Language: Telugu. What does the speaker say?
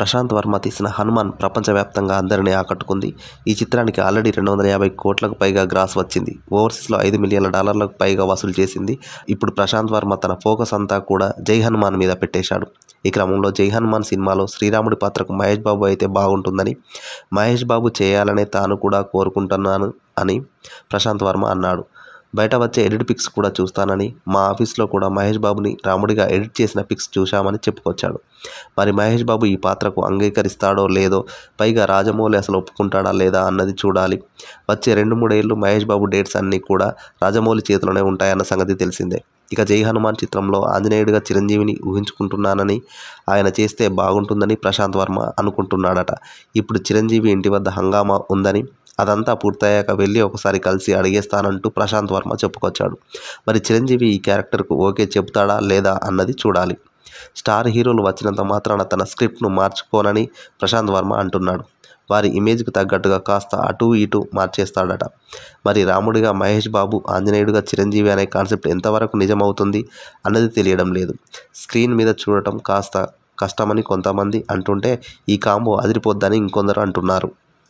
ప్రశాంత్ వర్మ తీసిన హనుమాన్ ప్రపంచవ్యాప్తంగా అందరినీ ఆకట్టుకుంది ఈ చిత్రానికి ఆల్రెడీ రెండు వందల యాభై కోట్లకు పైగా గ్రాస్ వచ్చింది ఓవర్సీస్లో ఐదు మిలియన్ల డాలర్లకు పైగా వసూలు చేసింది ఇప్పుడు ప్రశాంత్ వర్మ తన ఫోకస్ అంతా కూడా జై హనుమాన్ మీద పెట్టేశాడు ఈ క్రమంలో జై హనుమాన్ సినిమాలో శ్రీరాముడి పాత్రకు మహేష్ బాబు అయితే బాగుంటుందని మహేష్ బాబు చేయాలనే తాను కూడా కోరుకుంటున్నాను అని ప్రశాంత్ వర్మ అన్నాడు బయట వచ్చే ఎడిట్ పిక్స్ కూడా చూస్తానని మా ఆఫీస్లో కూడా మహేష్ బాబుని రాముడిగా ఎడిట్ చేసిన పిక్స్ చూశామని చెప్పుకొచ్చాడు మరి మహేష్ బాబు ఈ పాత్రకు అంగీకరిస్తాడో లేదో పైగా రాజమౌళి అసలు ఒప్పుకుంటాడా లేదా అన్నది చూడాలి వచ్చే రెండు మూడేళ్ళు మహేష్ బాబు డేట్స్ అన్నీ కూడా రాజమౌళి చేతిలోనే ఉంటాయన్న సంగతి తెలిసిందే ఇక జై హనుమాన్ చిత్రంలో ఆంజనేయుడిగా చిరంజీవిని ఊహించుకుంటున్నానని ఆయన చేస్తే బాగుంటుందని ప్రశాంత్ వర్మ అనుకుంటున్నాడట ఇప్పుడు చిరంజీవి ఇంటి వద్ద హంగామా ఉందని అదంతా పూర్తయ్యాక వెళ్ళి ఒకసారి కలిసి అడిగేస్తానంటూ ప్రశాంత్ వర్మ చెప్పుకొచ్చాడు మరి చిరంజీవి ఈ క్యారెక్టర్కు ఓకే చెబుతాడా లేదా అన్నది చూడాలి స్టార్ హీరోలు వచ్చినంత మాత్రాన తన స్క్రిప్ట్ను మార్చుకోనని ప్రశాంత్ వర్మ అంటున్నాడు వారి ఇమేజ్కి తగ్గట్టుగా కాస్త అటు ఇటు మార్చేస్తాడట మరి రాముడిగా మహేష్ బాబు ఆంజనేయుడిగా చిరంజీవి అనే కాన్సెప్ట్ ఎంతవరకు నిజమవుతుంది అన్నది తెలియడం లేదు స్క్రీన్ మీద చూడటం కాస్త కష్టమని కొంతమంది అంటుంటే ఈ కాంబో అదిరిపోద్దని ఇంకొందరు అంటున్నారు